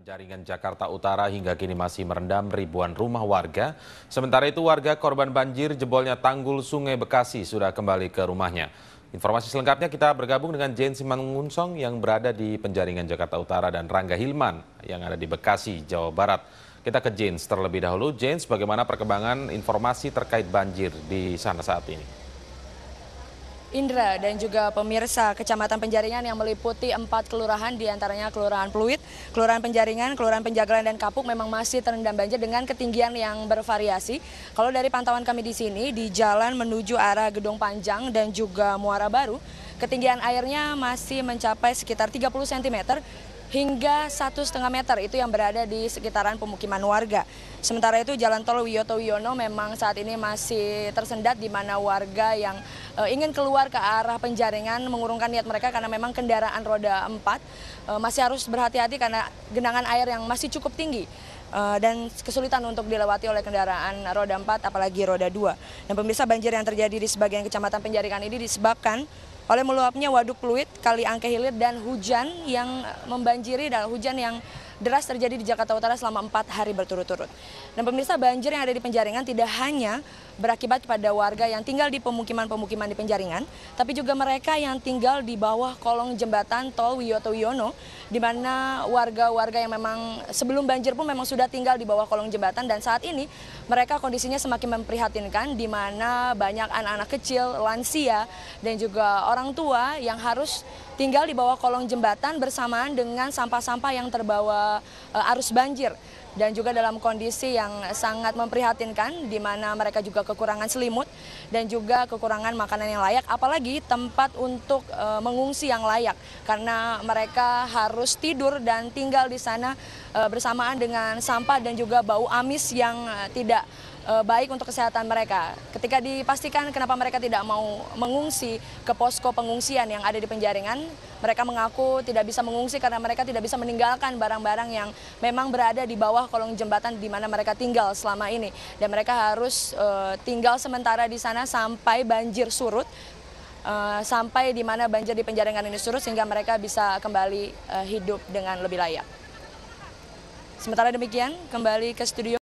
Penjaringan Jakarta Utara hingga kini masih merendam ribuan rumah warga. Sementara itu warga korban banjir jebolnya tanggul Sungai Bekasi sudah kembali ke rumahnya. Informasi selengkapnya kita bergabung dengan Jane Simangunsong yang berada di Penjaringan Jakarta Utara dan Rangga Hilman yang ada di Bekasi, Jawa Barat. Kita ke Jane terlebih dahulu. Jane, bagaimana perkembangan informasi terkait banjir di sana saat ini? Indra dan juga pemirsa Kecamatan Penjaringan yang meliputi empat kelurahan diantaranya Kelurahan Pluit, Kelurahan Penjaringan, Kelurahan Penjagalan dan Kapuk memang masih terendam banjir dengan ketinggian yang bervariasi. Kalau dari pantauan kami di sini di jalan menuju arah Gedung Panjang dan juga Muara Baru, ketinggian airnya masih mencapai sekitar 30 cm hingga satu setengah meter itu yang berada di sekitaran pemukiman warga. Sementara itu jalan tol Wiyoto Wiono memang saat ini masih tersendat di mana warga yang Eh, ingin keluar ke arah penjaringan mengurungkan niat mereka karena memang kendaraan roda 4 eh, masih harus berhati-hati karena genangan air yang masih cukup tinggi eh, dan kesulitan untuk dilewati oleh kendaraan roda 4 apalagi roda 2. Dan pemirsa banjir yang terjadi di sebagian kecamatan penjaringan ini disebabkan oleh meluapnya waduk Pluit, kali angke hilir dan hujan yang membanjiri dan hujan yang deras terjadi di Jakarta Utara selama empat hari berturut-turut. Dan pemirsa banjir yang ada di penjaringan tidak hanya berakibat pada warga yang tinggal di pemukiman-pemukiman di penjaringan, tapi juga mereka yang tinggal di bawah kolong jembatan Tol Wiyoto Wiono di mana warga-warga yang memang sebelum banjir pun memang sudah tinggal di bawah kolong jembatan dan saat ini mereka kondisinya semakin memprihatinkan di mana banyak anak-anak kecil, lansia dan juga orang tua yang harus tinggal di bawah kolong jembatan bersamaan dengan sampah-sampah yang terbawa eh, arus banjir dan juga dalam kondisi yang sangat memprihatinkan di mana mereka juga kekurangan selimut dan juga kekurangan makanan yang layak apalagi tempat untuk e, mengungsi yang layak karena mereka harus tidur dan tinggal di sana e, bersamaan dengan sampah dan juga bau amis yang eh, tidak Eh, baik untuk kesehatan mereka. Ketika dipastikan kenapa mereka tidak mau mengungsi ke posko pengungsian yang ada di penjaringan, mereka mengaku tidak bisa mengungsi karena mereka tidak bisa meninggalkan barang-barang yang memang berada di bawah kolong jembatan di mana mereka tinggal selama ini. Dan mereka harus uh, tinggal sementara di sana sampai banjir surut Uh, sampai di mana banjir di penjaringan ini surut sehingga mereka bisa kembali uh, hidup dengan lebih layak. Sementara demikian, kembali ke studio.